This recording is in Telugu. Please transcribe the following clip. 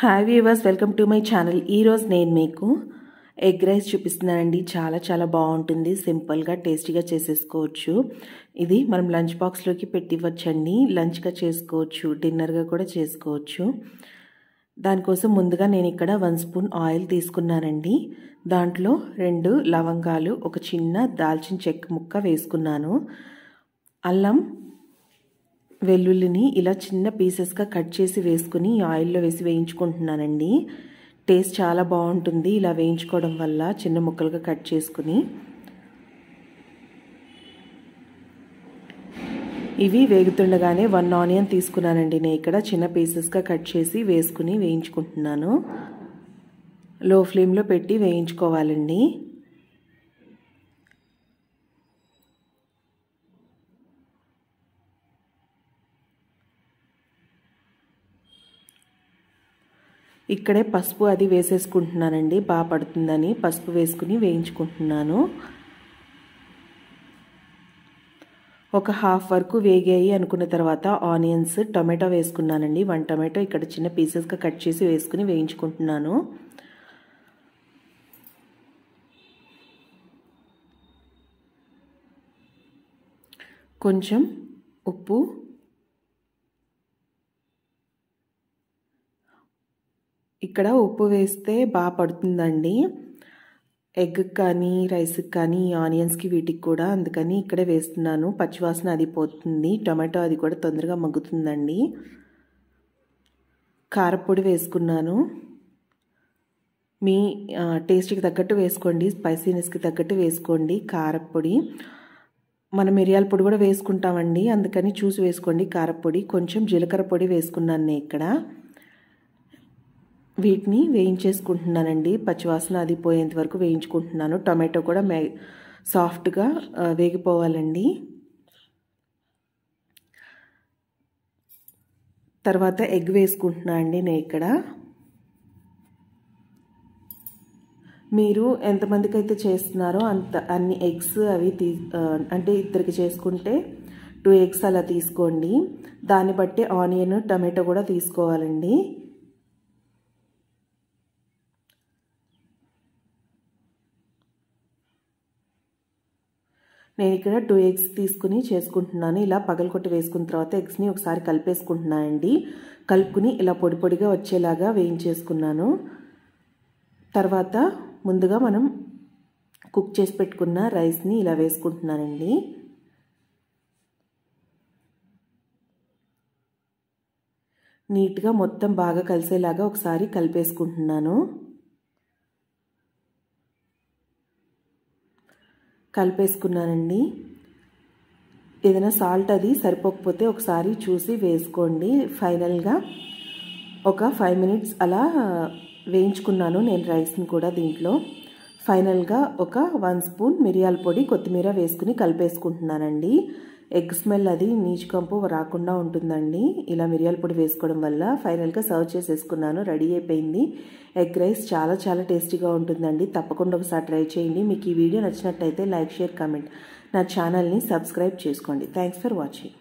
hi viewers welcome to my channel ఈరోజు నేను మీకు ఎగ్ రైస్ చూపిస్తున్నానండి చాలా చాలా బాగుంటుంది సింపుల్గా టేస్టీగా చేసేసుకోవచ్చు ఇది మనం లంచ్ బాక్స్లోకి పెట్టివ్వచ్చండి లంచ్గా చేసుకోవచ్చు డిన్నర్గా కూడా చేసుకోవచ్చు దానికోసం ముందుగా నేను ఇక్కడ వన్ స్పూన్ ఆయిల్ తీసుకున్నానండి దాంట్లో రెండు లవంగాలు ఒక చిన్న దాల్చిన చెక్క ముక్క వేసుకున్నాను అల్లం వెల్లుల్లిని ఇలా చిన్న పీసెస్గా కట్ చేసి వేసుకుని ఆయిల్లో వేసి వేయించుకుంటున్నానండి టేస్ట్ చాలా బాగుంటుంది ఇలా వేయించుకోవడం వల్ల చిన్న ముక్కలుగా కట్ చేసుకుని ఇవి వేగుతుండగానే వన్ ఆనియన్ తీసుకున్నానండి నేను ఇక్కడ చిన్న పీసెస్గా కట్ చేసి వేసుకుని వేయించుకుంటున్నాను లో ఫ్లేమ్లో పెట్టి వేయించుకోవాలండి ఇక్కడే పసుపు అది వేసేసుకుంటున్నానండి బాగా పడుతుందని పసుపు వేసుకుని వేయించుకుంటున్నాను ఒక హాఫ్ వరకు వేగాయి అనుకున్న తర్వాత ఆనియన్స్ టొమాటో వేసుకున్నానండి వన్ టొమాటో ఇక్కడ చిన్న పీసెస్గా కట్ చేసి వేసుకుని వేయించుకుంటున్నాను కొంచెం ఉప్పు ఇక్కడ ఉప్పు వేస్తే బాగా పడుతుందండి ఎగ్ కానీ రైస్కి కానీ ఆనియన్స్కి వీటికి కూడా అందుకని ఇక్కడే వేస్తున్నాను పచ్చివాసన అది పోతుంది టొమాటో అది కూడా తొందరగా మగ్గుతుందండి కారపొడి వేసుకున్నాను మీ టేస్ట్కి తగ్గట్టు వేసుకోండి స్పైసీనెస్కి తగ్గట్టు వేసుకోండి కారపొడి మనం మిరియాల పొడి కూడా వేసుకుంటామండి అందుకని చూసి వేసుకోండి కారపొడి కొంచెం జీలకర్ర పొడి వేసుకున్నాను ఇక్కడ వీటిని వేయించేసుకుంటున్నానండి పచ్చివాసన అది పోయేంత వరకు వేయించుకుంటున్నాను టొమాటో కూడా మే సాఫ్ట్గా వేగిపోవాలండి తర్వాత ఎగ్ వేసుకుంటున్నా అండి నేను ఇక్కడ మీరు ఎంతమందికి అయితే చేస్తున్నారో అంత అన్ని ఎగ్స్ అవి తీ అంటే ఇద్దరికి చేసుకుంటే టూ ఎగ్స్ అలా తీసుకోండి దాన్ని బట్టి ఆనియన్ టమాటో కూడా తీసుకోవాలండి నేను ఇక్కడ టూ ఎగ్స్ తీసుకుని చేసుకుంటున్నాను ఇలా కొట్టి వేసుకున్న తర్వాత ఎగ్స్ని ఒకసారి కలిపేసుకుంటున్నాయండి కలుపుకుని ఇలా పొడి పొడిగా వచ్చేలాగా వేయించేసుకున్నాను తర్వాత ముందుగా మనం కుక్ చేసి పెట్టుకున్న రైస్ని ఇలా వేసుకుంటున్నానండి నీట్గా మొత్తం బాగా కలిసేలాగా ఒకసారి కలిపేసుకుంటున్నాను కలిపేసుకున్నానండి ఏదైనా సాల్ట్ అది సరిపోకపోతే ఒకసారి చూసి వేసుకోండి ఫైనల్గా ఒక ఫైవ్ మినిట్స్ అలా వేయించుకున్నాను నేను రైస్ని కూడా దీంట్లో ఫైనల్గా ఒక వన్ స్పూన్ మిరియాల పొడి కొత్తిమీర వేసుకుని కలిపేసుకుంటున్నానండి ఎగ్ స్మెల్ అది నీచుకంపు రాకుండా ఉంటుందండి ఇలా మిరియాల పొడి వేసుకోవడం వల్ల ఫైనల్గా సర్వ్ చేసేసుకున్నాను రెడీ అయిపోయింది ఎగ్ రైస్ చాలా చాలా టేస్టీగా ఉంటుందండి తప్పకుండా ఒకసారి ట్రై చేయండి మీకు ఈ వీడియో నచ్చినట్టయితే లైక్ షేర్ కామెంట్ నా ఛానల్ని సబ్స్క్రైబ్ చేసుకోండి థ్యాంక్స్ ఫర్ వాచింగ్